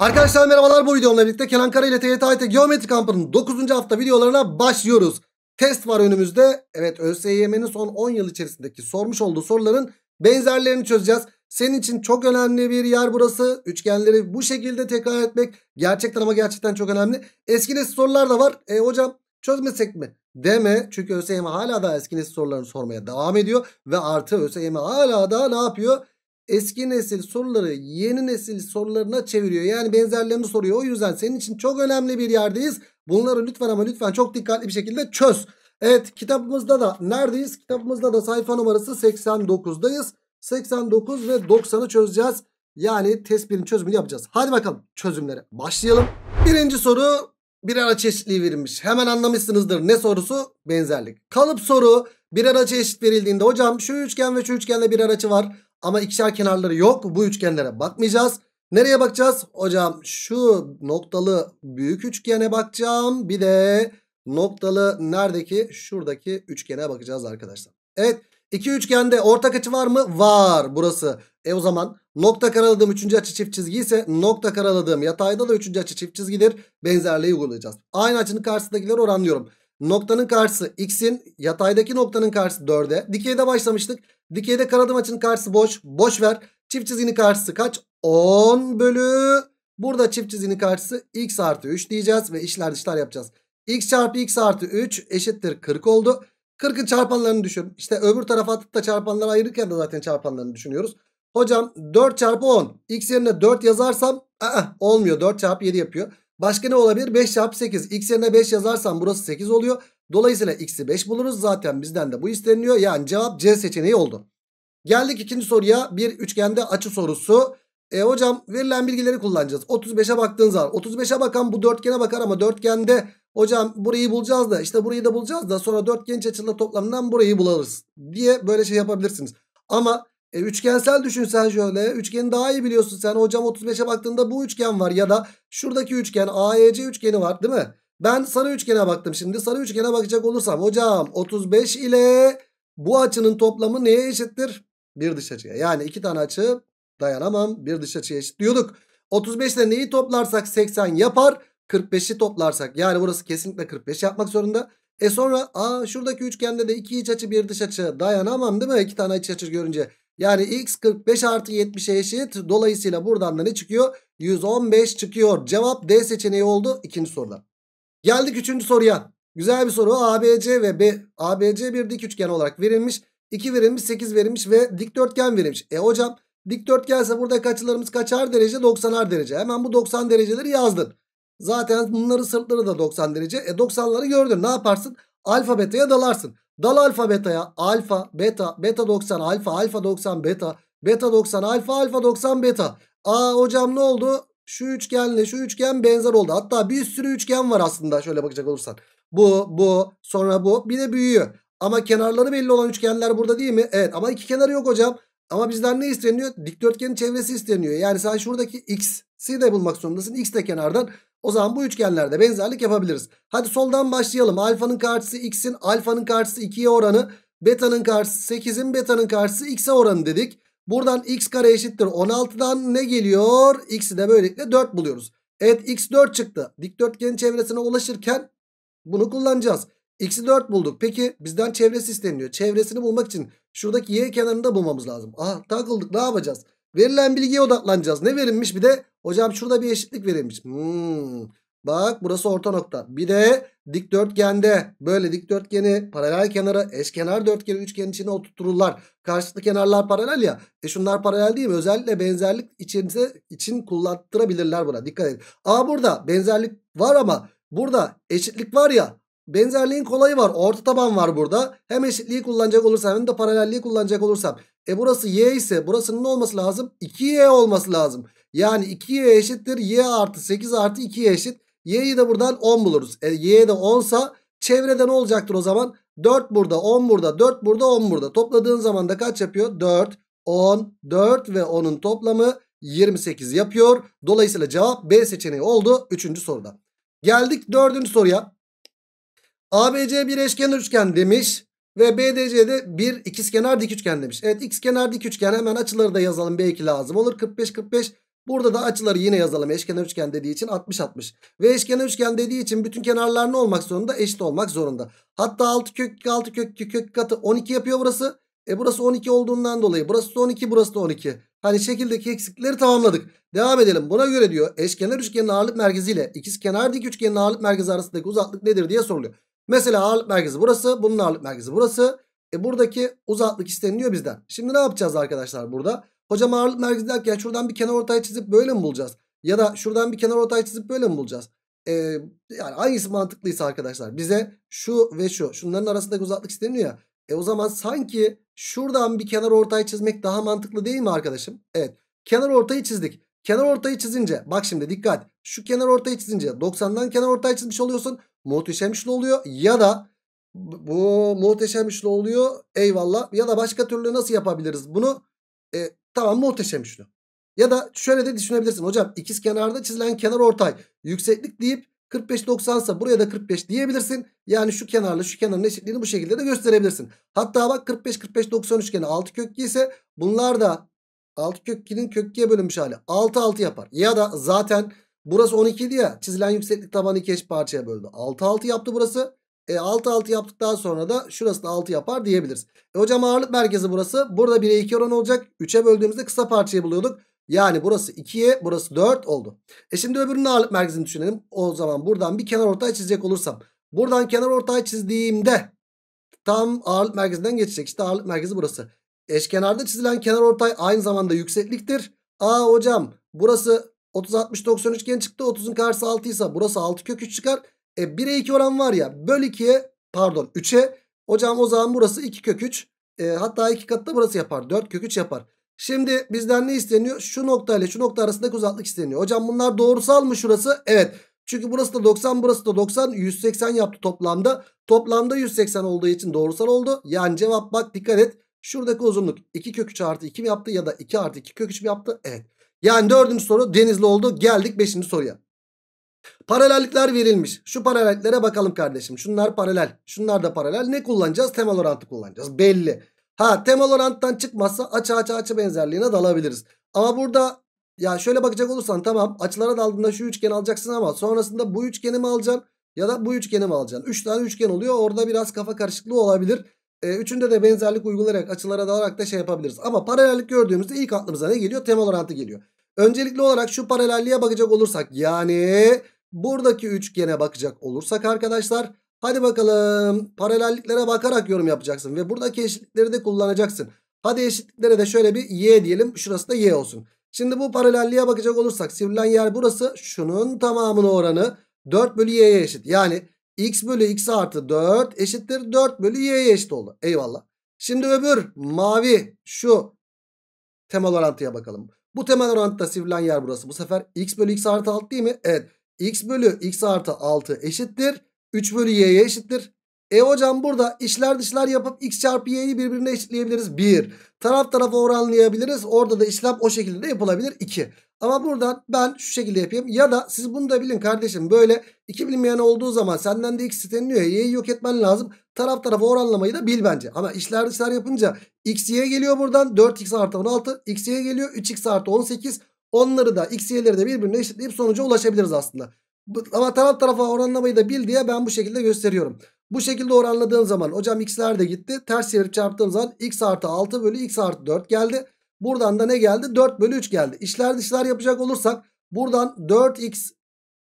Arkadaşlar merhabalar bu videomla birlikte Kenan Kara ile TYT AYT Geometri Kampı'nın 9. hafta videolarına başlıyoruz. Test var önümüzde. Evet ÖSYM'nin son 10 yıl içerisindeki sormuş olduğu soruların benzerlerini çözeceğiz. Senin için çok önemli bir yer burası. Üçgenleri bu şekilde tekrar etmek gerçekten ama gerçekten çok önemli. Eski nesil sorular da var. E hocam çözmesek mi? Deme çünkü ÖSYM hala da eski nesil sorularını sormaya devam ediyor. Ve artı ÖSYM hala da ne yapıyor? eski nesil soruları yeni nesil sorularına çeviriyor. Yani benzerlerini soruyor. O yüzden senin için çok önemli bir yerdeyiz. Bunları lütfen ama lütfen çok dikkatli bir şekilde çöz. Evet kitabımızda da neredeyiz? Kitabımızda da sayfa numarası 89'dayız. 89 ve 90'ı çözeceğiz. Yani tespitini çözümünü yapacağız. Hadi bakalım çözümlere başlayalım. Birinci soru bir araç eşitliği verilmiş. Hemen anlamışsınızdır. Ne sorusu? Benzerlik. Kalıp soru bir araç eşit verildiğinde hocam şu üçgen ve şu üçgende bir aracı var. Ama ikişer kenarları yok. Bu üçgenlere bakmayacağız. Nereye bakacağız? Hocam şu noktalı büyük üçgene bakacağım. Bir de noktalı neredeki? Şuradaki üçgene bakacağız arkadaşlar. Evet. İki üçgende ortak açı var mı? Var burası. E o zaman nokta karaladığım üçüncü açı çift çizgi ise nokta karaladığım yatayda da üçüncü açı çift çizgidir. Benzerliği uygulayacağız. Aynı açının karşısındakileri oranlıyorum. Noktanın karşısı x'in yataydaki noktanın karşısı 4'e. Dikeyde başlamıştık. Dikeyde kanadım açın karşısı boş. Boş ver. Çift çizginin karşısı kaç? 10 bölü. Burada çift çizginin karşısı x artı 3 diyeceğiz ve işler dışlar yapacağız. x çarpı x artı 3 eşittir 40 oldu. 40'ın çarpanlarını düşün. İşte öbür tarafa atıp da çarpanları ayırırken de zaten çarpanlarını düşünüyoruz. Hocam 4 çarpı 10. X yerine 4 yazarsam aa, ı-ı, olmuyor. 4 çarpı 7 yapıyor. Başka ne olabilir? 5 çarpı 8. X yerine 5 yazarsam burası 8 oluyor. Dolayısıyla x'i 5 buluruz. Zaten bizden de bu isteniliyor. Yani cevap C seçeneği oldu. Geldik ikinci soruya. Bir üçgende açı sorusu. E hocam verilen bilgileri kullanacağız. 35'e baktığınız zaman 35'e bakan bu dörtgene bakar ama dörtgende hocam burayı bulacağız da işte burayı da bulacağız da sonra dörtgen iç açıları toplamından burayı bularız diye böyle şey yapabilirsiniz. Ama e, üçgensel düşün sen şöyle. Üçgeni daha iyi biliyorsun sen. Hocam 35'e baktığında bu üçgen var. Ya da şuradaki üçgen AEC üçgeni var değil mi? Ben sarı üçgene baktım şimdi. Sarı üçgene bakacak olursam hocam 35 ile bu açının toplamı neye eşittir? Bir dış açıya. Yani iki tane açı dayanamam. Bir dış açıya eşit diyorduk. 35 ile neyi toplarsak 80 yapar. 45'i toplarsak yani burası kesinlikle 45 yapmak zorunda. E sonra aa şuradaki üçgende de iki iç açı bir dış açı dayanamam değil mi? İki tane iç açı görünce. Yani x 45 artı 70'e eşit. Dolayısıyla buradan da ne çıkıyor? 115 çıkıyor. Cevap D seçeneği oldu ikinci soruda. Geldik üçüncü soruya. Güzel bir soru. ABC ve B, ABC bir dik üçgen olarak verilmiş. 2 verilmiş, 8 verilmiş ve dikdörtgen verilmiş. E hocam dikdörtgense burada açılarımız kaçar derece? 90'ar derece. Hemen bu 90 dereceleri yazdın. Zaten bunların sırtları da 90 derece. E 90'ları gördün. Ne yaparsın? Alfabete ya dalarsın. Dal alfa beta'ya alfa beta beta 90 alfa alfa 90 beta beta 90 alfa alfa 90 beta. Aa hocam ne oldu? Şu üçgenle şu üçgen benzer oldu. Hatta bir sürü üçgen var aslında şöyle bakacak olursan. Bu bu sonra bu bir de büyüyor. Ama kenarları belli olan üçgenler burada değil mi? Evet ama iki kenarı yok hocam. Ama bizden ne isteniyor? Dikdörtgenin çevresi isteniyor. Yani sen şuradaki x'i de bulmak zorundasın. X de kenardan. O zaman bu üçgenlerde benzerlik yapabiliriz. Hadi soldan başlayalım. Alfanın karşısı x'in alfanın karşısı 2'ye oranı. Beta'nın karşısı 8'in beta'nın karşısı x'e oranı dedik. Buradan x kare eşittir 16'dan ne geliyor? X'i de böylelikle 4 buluyoruz. Evet x 4 çıktı. Dikdörtgenin çevresine ulaşırken bunu kullanacağız. X'i 4 bulduk. Peki bizden çevresi isteniyor. Çevresini bulmak için şuradaki y kenarını da bulmamız lazım. Aha takıldık ne yapacağız? Verilen bilgiye odaklanacağız. Ne verilmiş bir de hocam şurada bir eşitlik verilmiş. Hmm. Bak burası orta nokta. Bir de dikdörtgende böyle dikdörtgeni paralel kenara eşkenar dörtgeni üçgenin içine oturtururlar. Karşılıklı kenarlar paralel ya. E şunlar paralel değil mi? Özellikle benzerlik içinize için kullandırabilirler buna. Dikkat edin. Aa burada benzerlik var ama burada eşitlik var ya. Benzerliğin kolayı var. Orta taban var burada. Hem eşitliği kullanacak olursam hem de paralelliği kullanacak olursam. E burası y ise burasının ne olması lazım? 2y olması lazım. Yani 2y eşittir. y artı 8 artı 2y eşit. y'yi de buradan 10 buluruz. E, y de 10 sa çevrede ne olacaktır o zaman? 4 burada 10 burada 4 burada 10 burada. Topladığın zaman da kaç yapıyor? 4, 10, 4 ve 10'un toplamı 28 yapıyor. Dolayısıyla cevap B seçeneği oldu 3. soruda. Geldik 4. soruya. ABC bir eşkenar üçgen demiş. Ve BDC de bir ikizkenar dik üçgen demiş. Evet ikizkenar dik üçgen hemen açıları da yazalım. Belki lazım olur. 45 45. Burada da açıları yine yazalım. Eşkenar üçgen dediği için 60 60. Ve eşkenar üçgen dediği için bütün kenarlar ne olmak zorunda? Eşit olmak zorunda. Hatta 6 kök 6 kök kök katı 12 yapıyor burası. E burası 12 olduğundan dolayı burası da 12 burası da 12. Hani şekildeki eksikleri tamamladık. Devam edelim. Buna göre diyor eşkenar üçgenin ağırlık merkezi ile ikizkenar dik üçgenin ağırlık merkezi arasındaki uzaklık nedir diye soruluyor. Mesela ağırlık merkezi burası. Bunun ağırlık merkezi burası. E buradaki uzaklık isteniliyor bizden. Şimdi ne yapacağız arkadaşlar burada? Hocam ağırlık merkezi derken şuradan bir kenar ortay çizip böyle mi bulacağız? Ya da şuradan bir kenar ortay çizip böyle mi bulacağız? Ee, yani hangisi mantıklıysa arkadaşlar bize şu ve şu şunların arasındaki uzaklık isteniyor ya. E o zaman sanki şuradan bir kenar ortay çizmek daha mantıklı değil mi arkadaşım? Evet kenar ortayı çizdik. Kenar ortayı çizince bak şimdi dikkat şu kenar ortayı çizince 90'dan kenar ortay çizmiş oluyorsun muhteşem üçlü oluyor. Ya da bu muhteşem üçlü oluyor. Eyvallah. Ya da başka türlü nasıl yapabiliriz bunu? E, tamam muhteşem üçlü. Ya da şöyle de düşünebilirsin. Hocam ikiz kenarda çizilen kenar ortay. Yükseklik deyip 45 90 ise buraya da 45 diyebilirsin. Yani şu kenarla şu kenarın eşitliğini bu şekilde de gösterebilirsin. Hatta bak 45 45 90 üçgeni 6 kökki ise bunlar da 6 kökkinin kökkiye bölünmüş hali 6 6 yapar. Ya da zaten Burası 12'ydi ya. Çizilen yükseklik tabanı iki eş parçaya böldü. 6 6 yaptı burası. E 6 6 yaptıktan sonra da şurası da 6 yapar diyebiliriz. E hocam ağırlık merkezi burası. Burada 1'e 2 oran olacak. 3'e böldüğümüzde kısa parçayı buluyorduk. Yani burası 2'ye burası 4 oldu. E şimdi öbürünün ağırlık merkezini düşünelim. O zaman buradan bir kenar ortay çizecek olursam. Buradan kenar ortay çizdiğimde tam ağırlık merkezinden geçecek. İşte ağırlık merkezi burası. Eşkenarda çizilen kenar ortay aynı zamanda yüksekliktir. Aa hocam burası 30 60 90 üçgen çıktı. 30'un karşısı 6 ise burası 6 kök 3 çıkar. E 1'e 2 oran var ya. Böl 2'ye pardon 3'e. Hocam o zaman burası 2 kök 3. E, hatta 2 katı da burası yapar. 4 kök 3 yapar. Şimdi bizden ne isteniyor? Şu nokta ile şu nokta arasındaki uzaklık isteniyor. Hocam bunlar doğrusal mı şurası? Evet. Çünkü burası da 90 burası da 90 180 yaptı toplamda. Toplamda 180 olduğu için doğrusal oldu. Yani cevap bak dikkat et. Şuradaki uzunluk 2 kök 3 artı 2 mi yaptı ya da 2 artı 2 kök 3 mi yaptı? Evet. Yani dördüncü soru Denizli oldu. Geldik beşinci soruya. Paralellikler verilmiş. Şu paralelliklere bakalım kardeşim. Şunlar paralel. Şunlar da paralel. Ne kullanacağız? Temel orantı kullanacağız. Belli. Ha temel oranttan çıkmazsa açı açı açı benzerliğine dalabiliriz. Ama burada ya şöyle bakacak olursan tamam açılara daldığında şu üçgeni alacaksın ama sonrasında bu üçgeni mi alacaksın ya da bu üçgeni mi alacaksın? Üç tane üçgen oluyor orada biraz kafa karışıklığı olabilir. E, üçünde de benzerlik uygulayarak açılara dalarak da şey yapabiliriz. Ama paralellik gördüğümüzde ilk aklımıza ne geliyor? Temel orantı geliyor. Öncelikli olarak şu paralelliğe bakacak olursak yani buradaki üçgene bakacak olursak arkadaşlar hadi bakalım paralelliklere bakarak yorum yapacaksın ve buradaki eşitlikleri de kullanacaksın. Hadi eşitliklere de şöyle bir y diyelim şurası da y olsun. Şimdi bu paralelliğe bakacak olursak sivrilen yer burası şunun tamamının oranı 4 bölü y'ye eşit. Yani x bölü x artı 4 eşittir 4 bölü y'ye eşit oldu. Eyvallah. Şimdi öbür mavi şu temel orantıya bakalım. Bu temel orantıda sivrilen yer burası. Bu sefer x bölü x artı 6 değil mi? Evet. x bölü x artı 6 eşittir. 3 bölü y'ye eşittir. E hocam burada işler dışlar yapıp x çarpı y'yi birbirine eşitleyebiliriz. 1. Taraf tarafa oranlayabiliriz. Orada da işlem o şekilde de yapılabilir. 2. Ama buradan ben şu şekilde yapayım. Ya da siz bunu da bilin kardeşim. Böyle iki bilmeyen olduğu zaman senden de x isteniliyor. Y'yi yok etmen lazım. Taraf tarafa oranlamayı da bil bence. Ama işler dışlar yapınca x y geliyor buradan. 4x artı 16. x y geliyor 3x artı 18. Onları da x y'leri de birbirine eşitleyip sonuca ulaşabiliriz aslında. Ama taraf tarafa oranlamayı da bil diye ben bu şekilde gösteriyorum. Bu şekilde oranladığın zaman hocam x'ler de gitti. Ters çevirip çarptığım zaman x artı 6 bölü x artı 4 geldi. Buradan da ne geldi? 4 bölü 3 geldi. İşler dışlar yapacak olursak buradan 4x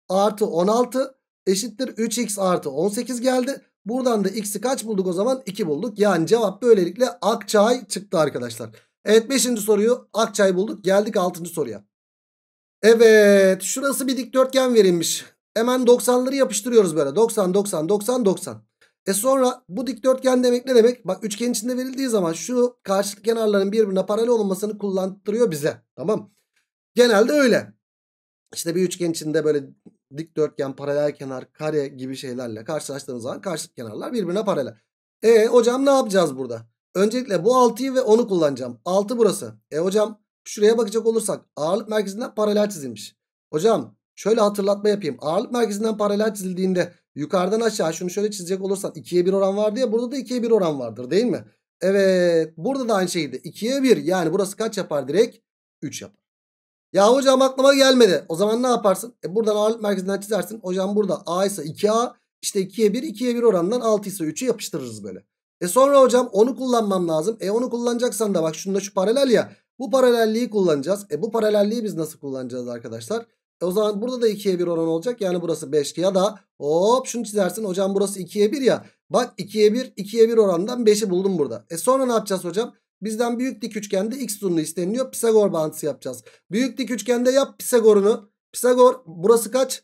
artı 16 eşittir 3x artı 18 geldi. Buradan da x'i kaç bulduk o zaman? 2 bulduk. Yani cevap böylelikle Akçay çıktı arkadaşlar. Evet 5. soruyu Akçay bulduk. Geldik 6. soruya. Evet şurası bir dikdörtgen verilmiş. Hemen 90'ları yapıştırıyoruz böyle. 90, 90, 90, 90. E sonra bu dikdörtgen demek ne demek? Bak üçgen içinde verildiği zaman şu karşılık kenarların birbirine paralel olmasını kullandırıyor bize. Tamam. Genelde öyle. İşte bir üçgen içinde böyle dikdörtgen, paralel kenar, kare gibi şeylerle karşılaştığımız zaman karşılık kenarlar birbirine paralel. E hocam ne yapacağız burada? Öncelikle bu 6'yı ve 10'u kullanacağım. 6 burası. E hocam Şuraya bakacak olursak ağırlık merkezinden paralel çizilmiş. Hocam şöyle hatırlatma yapayım. Ağırlık merkezinden paralel çizildiğinde yukarıdan aşağı şunu şöyle çizecek olursan 2'ye 1 oran vardı ya. Burada da 2'ye 1 oran vardır değil mi? Evet burada da aynı şeydi. 2'ye 1 yani burası kaç yapar direkt? 3 yapar. Ya hocam aklıma gelmedi. O zaman ne yaparsın? E buradan ağırlık merkezinden çizersin. Hocam burada A ise 2A. işte 2'ye 1, 2'ye 1 oranından 6 ise 3'ü yapıştırırız böyle. E sonra hocam onu kullanmam lazım. E onu kullanacaksan da bak şunda şu paralel ya. Bu paralelliği kullanacağız. E bu paralelliği biz nasıl kullanacağız arkadaşlar? E o zaman burada da 2'ye 1 oran olacak. Yani burası 5 ya da hop şunu çizersin. Hocam burası 2'ye 1 ya. Bak 2'ye 1, 2'ye 1 orandan 5'i buldum burada. E sonra ne yapacağız hocam? Bizden büyük dik üçgende x uzunluğu isteniliyor. Pisagor bağıntısı yapacağız. Büyük dik üçgende yap Pisagor'unu. Pisagor burası kaç?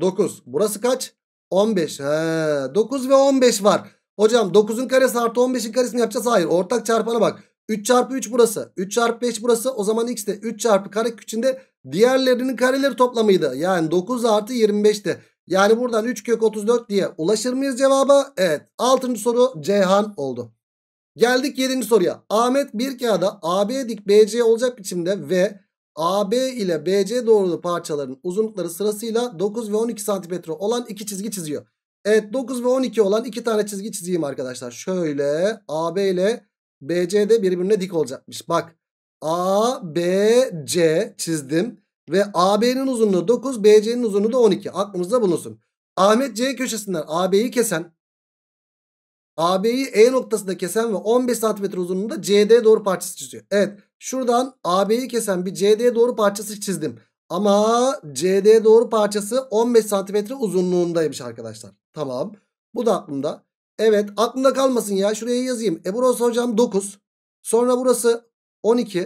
9. Burası kaç? 15. He, 9 ve 15 var. Hocam 9'un karesi artı 15'in karesini yapacağız. Hayır ortak çarpana bak. 3 çarpı 3 burası. 3 çarpı 5 burası. O zaman x de 3 çarpı kare içinde diğerlerinin kareleri toplamıydı. Yani 9 artı 25'ti. Yani buradan 3 kök 34 diye ulaşır mıyız cevaba? Evet. 6. soru Ceyhan oldu. Geldik 7. soruya. Ahmet bir kağıda AB dik BC olacak biçimde ve AB ile BC doğrulu parçaların uzunlukları sırasıyla 9 ve 12 santimetre olan iki çizgi çiziyor. Evet 9 ve 12 olan iki tane çizgi çizeyim arkadaşlar. Şöyle AB ile BC de birbirine dik olacakmış. Bak ABC çizdim. Ve AB'nin uzunluğu 9, BC'nin uzunluğu da 12. Aklımızda bulunsun. Ahmet C köşesinden AB'yi kesen, AB'yi E noktasında kesen ve 15 cm uzunluğunda CD doğru parçası çiziyor. Evet şuradan AB'yi kesen bir CD doğru parçası çizdim. Ama CD doğru parçası 15 cm uzunluğundaymış arkadaşlar. Tamam bu da aklımda. Evet aklımda kalmasın ya şuraya yazayım. E burası hocam 9. Sonra burası 12.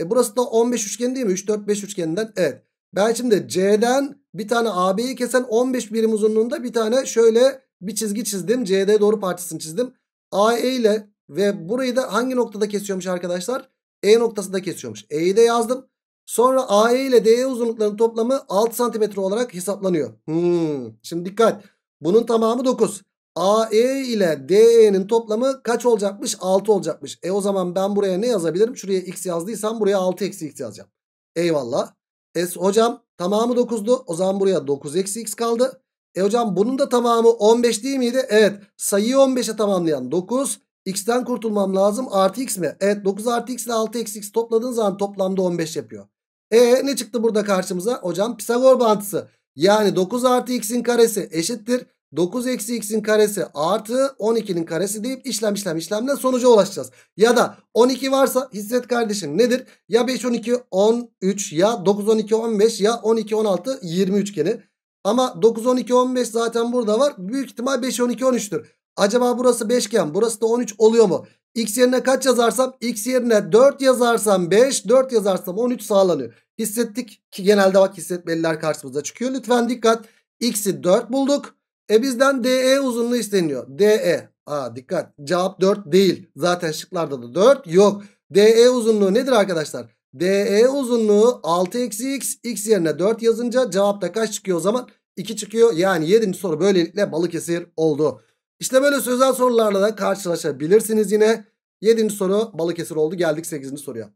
E burası da 15 üçgen değil mi? 3 4 5 üçgeninden evet. Ben şimdi C'den bir tane AB'yi kesen 15 birim uzunluğunda bir tane şöyle bir çizgi çizdim. CD doğru parçasını çizdim. AE ile ve burayı da hangi noktada kesiyormuş arkadaşlar? E noktası da kesiyormuş. E'yi de yazdım. Sonra AE ile DE uzunluklarının toplamı 6 cm olarak hesaplanıyor. Hmm. Şimdi dikkat. Bunun tamamı 9. AE ile DE'nin toplamı kaç olacakmış? 6 olacakmış. E o zaman ben buraya ne yazabilirim? Şuraya x yazdıysam buraya 6 eksi x yazacağım. Eyvallah. E hocam tamamı 9'du. O zaman buraya 9 eksi x kaldı. E hocam bunun da tamamı 15 değil miydi? Evet. Sayıyı 15'e tamamlayan 9. X'ten kurtulmam lazım. Artı x mi? Evet 9 artı x ile 6 eksi x topladığın zaman toplamda 15 yapıyor. E ne çıktı burada karşımıza? Hocam Pisagor bantısı. Yani 9 artı x'in karesi eşittir. 9 eksi x'in karesi artı 12'nin karesi deyip işlem işlem işlemle sonuca ulaşacağız. Ya da 12 varsa hisset kardeşim nedir? Ya 5 12 13 ya 9 12 15 ya 12 16 20 üçgeni. Ama 9 12 15 zaten burada var. Büyük ihtimal 5 12 13'tür. Acaba burası 5 iken burası da 13 oluyor mu? X yerine kaç yazarsam X yerine 4 yazarsam 5 4 yazarsam 13 sağlanıyor. Hissettik ki genelde bak hissetmeliler karşımıza çıkıyor. Lütfen dikkat. X'i 4 bulduk. E bizden DE uzunluğu isteniyor. DE. Aa dikkat. Cevap 4 değil. Zaten şıklarda da 4 yok. DE uzunluğu nedir arkadaşlar? DE uzunluğu 6 eksi x. X yerine 4 yazınca cevapta kaç çıkıyor o zaman? 2 çıkıyor. Yani 7. soru böylelikle Balıkesir oldu. İşte böyle sözel sorularla da karşılaşabilirsiniz yine. 7. soru Balıkesir oldu. Geldik 8. soruya.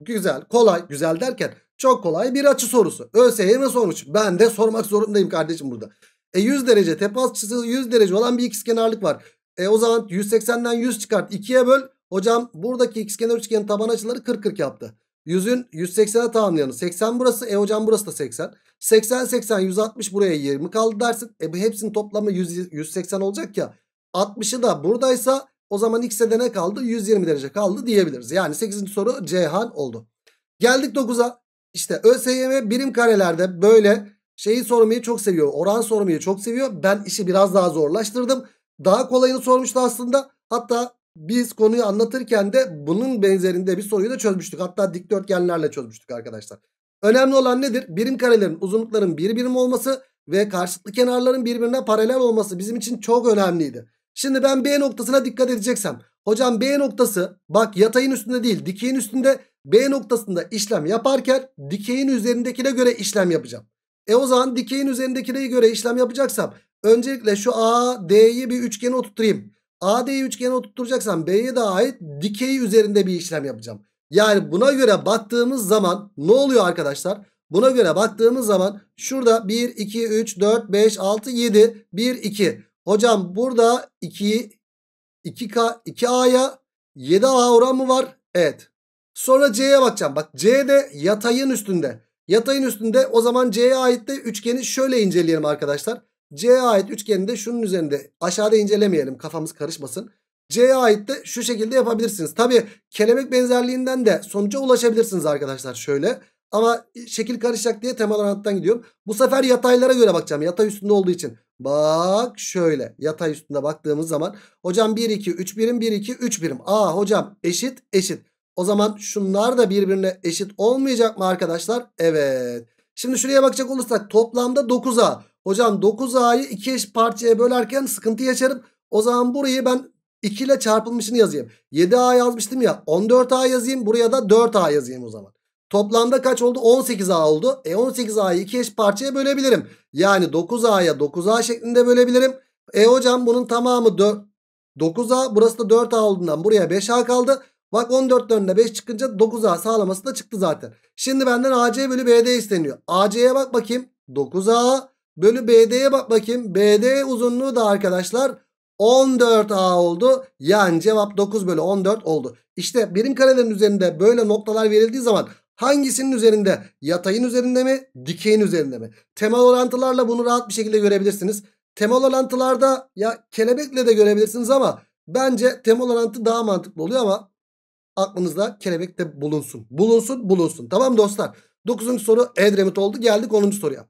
Güzel, kolay, güzel derken çok kolay bir açı sorusu. ÖSYM sormuş. Ben de sormak zorundayım kardeşim burada. E 100 derece tepe açısı 100 derece olan bir ikizkenarlık var. E o zaman 180'den 100 çıkart 2'ye böl. Hocam buradaki ikizkenar üçgenin taban açıları 40 40 yaptı. 100'ün 180'e tamamlayanı 80 burası. E hocam burası da 80. 80 80 160 buraya 20 kaldı dersin. E bu hepsinin toplamı 100, 180 olacak ya. 60'ı da buradaysa o zaman x'e de ne kaldı? 120 derece kaldı diyebiliriz. Yani 8. soru Cihan oldu. Geldik 9'a. İşte ÖSYM birim karelerde böyle Şeyi sormayı çok seviyor. Oran sormayı çok seviyor. Ben işi biraz daha zorlaştırdım. Daha kolayını sormuştu aslında. Hatta biz konuyu anlatırken de bunun benzerinde bir soruyu da çözmüştük. Hatta dikdörtgenlerle çözmüştük arkadaşlar. Önemli olan nedir? Birim karelerin uzunlukların bir birim olması ve karşılıklı kenarların birbirine paralel olması bizim için çok önemliydi. Şimdi ben B noktasına dikkat edeceksem. Hocam B noktası bak yatayın üstünde değil dikeyin üstünde B noktasında işlem yaparken dikeyin üzerindekine göre işlem yapacağım. E o zaman dikeyin neye göre işlem yapacaksam öncelikle şu AD'yi bir üçgene oturtayım. AD'yi üçgene oturtacaksam B'ye de ait dikey üzerinde bir işlem yapacağım. Yani buna göre baktığımız zaman ne oluyor arkadaşlar? Buna göre baktığımız zaman şurada 1, 2, 3, 4, 5, 6, 7, 1, 2. Hocam burada 2, 2K, 2A'ya 7A oran mı var? Evet. Sonra C'ye bakacağım. Bak C de yatayın üstünde. Yatayın üstünde o zaman C'ye ait de üçgeni şöyle inceleyelim arkadaşlar. C'ye ait üçgeni de şunun üzerinde aşağıda incelemeyelim kafamız karışmasın. C'ye ait de şu şekilde yapabilirsiniz. Tabi kelebek benzerliğinden de sonuca ulaşabilirsiniz arkadaşlar şöyle. Ama şekil karışacak diye temel anahtan gidiyorum. Bu sefer yataylara göre bakacağım. Yatay üstünde olduğu için. Bak şöyle yatay üstünde baktığımız zaman. Hocam 1 2 3 birim 1 2 3 birim. Aa hocam eşit eşit. O zaman şunlar da birbirine eşit olmayacak mı arkadaşlar? Evet. Şimdi şuraya bakacak olursak toplamda 9A. Hocam 9A'yı iki eş parçaya bölerken sıkıntı yaşarım. O zaman burayı ben 2 ile çarpılmışını yazayım. 7A yazmıştım ya 14A yazayım. Buraya da 4A yazayım o zaman. Toplamda kaç oldu? 18A oldu. E 18A'yı iki eş parçaya bölebilirim. Yani 9A'ya 9A şeklinde bölebilirim. E hocam bunun tamamı 4, 9A burası da 4A olduğundan buraya 5A kaldı. Bak 14'ün 5 çıkınca 9A sağlaması da çıktı zaten. Şimdi benden AC bölü BD isteniyor. AC'ye bak bakayım. 9A bölü BD'ye bak bakayım. BD uzunluğu da arkadaşlar 14A oldu. Yani cevap 9 bölü 14 oldu. İşte birim karelerin üzerinde böyle noktalar verildiği zaman hangisinin üzerinde? Yatayın üzerinde mi? Dikeyin üzerinde mi? Temel orantılarla bunu rahat bir şekilde görebilirsiniz. Temel orantılarda ya kelebekle de görebilirsiniz ama bence temel orantı daha mantıklı oluyor ama aklınızda kelebekte bulunsun. Bulunsun bulunsun. Tamam dostlar. dokuzuncu soru Edremit oldu. Geldik onuncu soruya.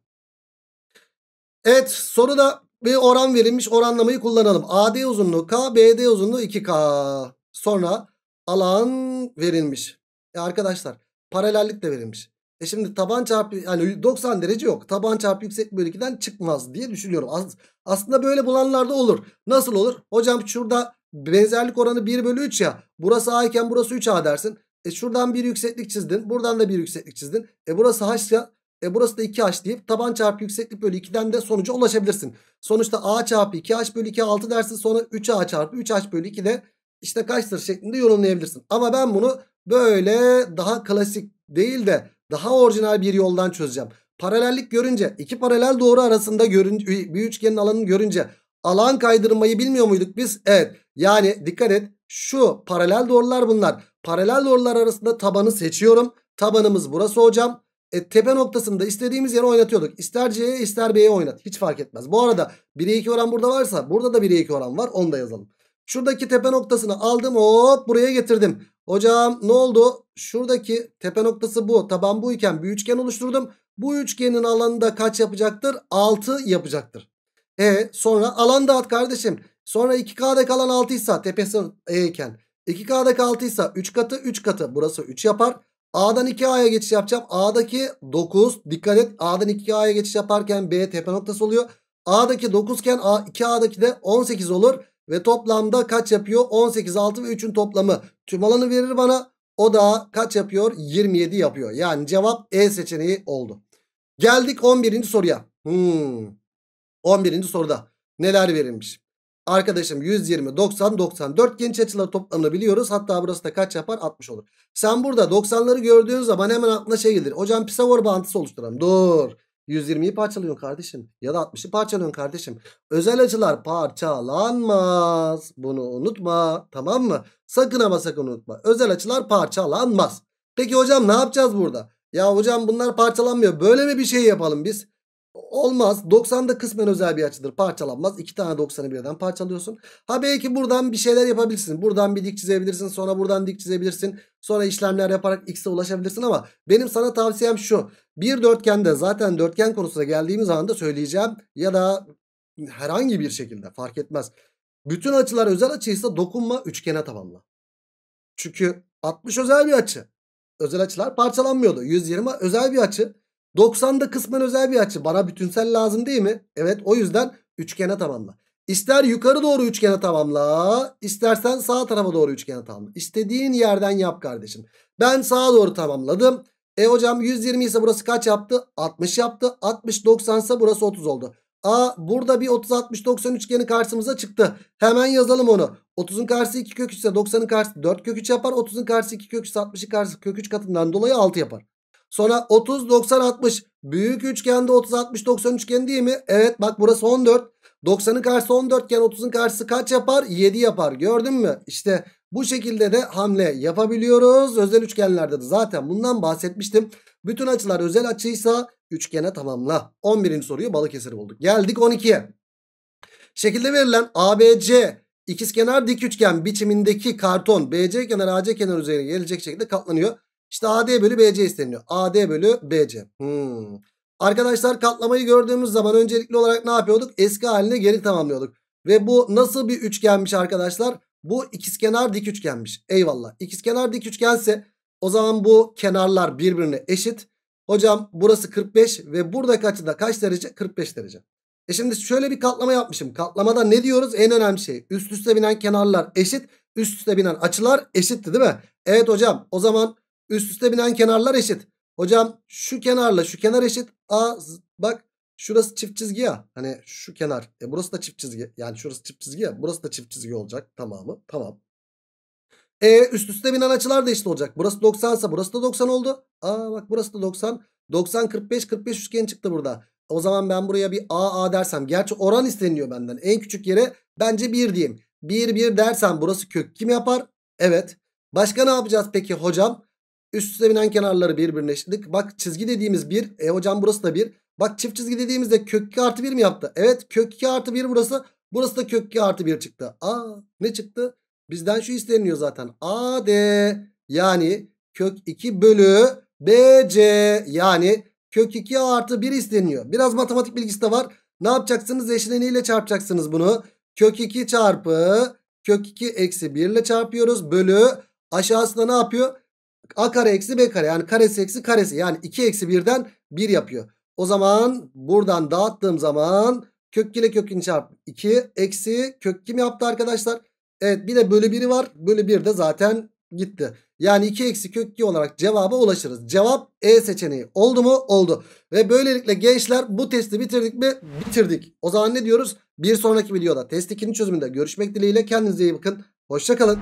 Evet soruda bir oran verilmiş oranlamayı kullanalım. AD uzunluğu K, BD uzunluğu 2K. Sonra alan verilmiş. E arkadaşlar paralellik de verilmiş. E şimdi taban çarpı yani 90 derece yok. Taban çarpı yüksek bölü 2'den çıkmaz diye düşünüyorum. As aslında böyle bulanlarda olur. Nasıl olur? Hocam şurada Benzerlik oranı 1 bölü 3 ya. Burası A iken burası 3A dersin. E şuradan bir yükseklik çizdin. Buradan da bir yükseklik çizdin. E burası H ya. E burası da 2H deyip taban çarpı yükseklik bölü 2'den de sonuca ulaşabilirsin. Sonuçta A çarpı 2H bölü 2 6 dersin. Sonra 3A çarpı 3H bölü 2 de işte kaçtır şeklinde yorumlayabilirsin. Ama ben bunu böyle daha klasik değil de daha orijinal bir yoldan çözeceğim. Paralellik görünce iki paralel doğru arasında görün, bir üçgenin alanını görünce Alan kaydırmayı bilmiyor muyduk biz? Evet. Yani dikkat et. Şu paralel doğrular bunlar. Paralel doğrular arasında tabanı seçiyorum. Tabanımız burası hocam. E, tepe noktasında istediğimiz yere oynatıyorduk. İster C'ye ister B'ye oynat. Hiç fark etmez. Bu arada 1'e 2 oran burada varsa burada da 1'e 2 oran var. Onu da yazalım. Şuradaki tepe noktasını aldım. Hop buraya getirdim. Hocam ne oldu? Şuradaki tepe noktası bu. Taban bu iken bir üçgen oluşturdum. Bu üçgenin alanı da kaç yapacaktır? 6 yapacaktır. E sonra alan dağıt kardeşim. Sonra 2K'da kalan 6 ise tepesi E iken. 2K'da 6 ise 3 katı 3 katı. Burası 3 yapar. A'dan 2A'ya geçiş yapacağım. A'daki 9. Dikkat et. A'dan 2A'ya geçiş yaparken B tepe noktası oluyor. A'daki 9 iken A, 2A'daki de 18 olur. Ve toplamda kaç yapıyor? 18, 6 ve 3'ün toplamı. Tüm alanı verir bana. O da kaç yapıyor? 27 yapıyor. Yani cevap E seçeneği oldu. Geldik 11. soruya. Hmm. 11. soruda neler verilmiş? Arkadaşım 120, 90, 94 genç açıları toplamını biliyoruz. Hatta burası da kaç yapar? 60 olur. Sen burada 90'ları gördüğün zaman hemen aklına şey gelir. Hocam Pisagor bağıntısı oluşturalım. Dur. 120'yi parçalıyorsun kardeşim. Ya da 60'ı parçalıyorsun kardeşim. Özel açılar parçalanmaz. Bunu unutma. Tamam mı? Sakın ama sakın unutma. Özel açılar parçalanmaz. Peki hocam ne yapacağız burada? Ya hocam bunlar parçalanmıyor. Böyle mi bir şey yapalım biz? Olmaz. 90 da kısmen özel bir açıdır. Parçalanmaz. 2 tane 90'ı birden parçalıyorsun. Ha belki buradan bir şeyler yapabilirsin. Buradan bir dik çizebilirsin. Sonra buradan dik çizebilirsin. Sonra işlemler yaparak x'e ulaşabilirsin ama benim sana tavsiyem şu. Bir dörtgende zaten dörtgen konusuna geldiğimiz anda söyleyeceğim. Ya da herhangi bir şekilde fark etmez. Bütün açılar özel açıysa dokunma üçgene tamamla Çünkü 60 özel bir açı. Özel açılar parçalanmıyordu. 120 özel bir açı. 90 da kısmen özel bir açı. Bana bütünsel lazım değil mi? Evet o yüzden üçgene tamamla. İster yukarı doğru üçgene tamamla. istersen sağ tarafa doğru üçgene tamamla. İstediğin yerden yap kardeşim. Ben sağa doğru tamamladım. E hocam 120 ise burası kaç yaptı? 60 yaptı. 60 90 ise burası 30 oldu. A burada bir 30 60 90 üçgeni karşımıza çıktı. Hemen yazalım onu. 30'un karşısı 2 kök 3 ise 90'ın karşısı 4 kök 3 yapar. 30'un karşısı 2 kök 3 60'ın karşısı kök 3 katından dolayı 6 yapar. Sonra 30 90 60. Büyük üçgende 30 60 90 üçgen değil mi? Evet bak burası 14. 90'ın karşısı 14 iken 30'un karşısı kaç yapar? 7 yapar. Gördün mü? İşte bu şekilde de hamle yapabiliyoruz. Özel üçgenlerde de zaten bundan bahsetmiştim. Bütün açılar özel açıysa üçgene tamamla. 11. soruyu Balıkesir bulduk. Geldik 12'ye. Şekilde verilen ABC ikizkenar dik üçgen biçimindeki karton BC kenar AC kenar üzerine gelecek şekilde katlanıyor. İşte AD bölü BC isteniyor. AD bölü BC. Hmm. Arkadaşlar katlamayı gördüğümüz zaman öncelikli olarak ne yapıyorduk? Eski haline geri tamamlıyorduk. Ve bu nasıl bir üçgenmiş arkadaşlar? Bu ikizkenar dik üçgenmiş. Eyvallah. İkizkenar dik üçgense o zaman bu kenarlar birbirine eşit. Hocam burası 45 ve buradaki açıda kaç derece? 45 derece. E şimdi şöyle bir katlama yapmışım. Katlamada ne diyoruz? En önemli şey. Üst üste binen kenarlar eşit. Üst üste binen açılar eşitti değil mi? Evet hocam. O zaman Üst üste binen kenarlar eşit. Hocam şu kenarla şu kenar eşit. A bak şurası çift çizgi ya. Hani şu kenar. E burası da çift çizgi. Yani şurası çift çizgi ya. Burası da çift çizgi olacak tamamı. Tamam. E üst üste binen açılar da eşit olacak. Burası 90 ise burası da 90 oldu. A bak burası da 90. 90 45 45 üçgen çıktı burada. O zaman ben buraya bir A A dersem. Gerçi oran isteniyor benden. En küçük yere bence 1 diyeyim. 1 1 dersen burası kök kim yapar? Evet. Başka ne yapacağız peki hocam? Üst üste binen kenarları birbirine eşitlik. Bak çizgi dediğimiz 1. E hocam burası da 1. Bak çift çizgi dediğimizde kök 2 artı 1 mi yaptı? Evet kök 2 artı 1 burası. Burası da kök 2 artı 1 çıktı. Aa ne çıktı? Bizden şu isteniyor zaten. AD yani kök 2 bölü BC yani kök 2 artı 1 isteniyor. Biraz matematik bilgisi de var. Ne yapacaksınız? Eşine çarpacaksınız bunu? Kök 2 çarpı kök 2 eksi 1 ile çarpıyoruz. Bölü aşağısında ne yapıyor? A kare eksi B kare yani karesi eksi karesi yani 2 eksi 1'den 1 yapıyor. O zaman buradan dağıttığım zaman kök ile kökün çarp. 2 eksi kök kim yaptı arkadaşlar? Evet bir de bölü 1'i var bölü 1 de zaten gitti. Yani 2 eksi kök 2 olarak cevaba ulaşırız. Cevap E seçeneği oldu mu? Oldu. Ve böylelikle gençler bu testi bitirdik mi? Bitirdik. O zaman ne diyoruz? Bir sonraki videoda test 2'nin çözümünde görüşmek dileğiyle kendinize iyi bakın. Hoşçakalın.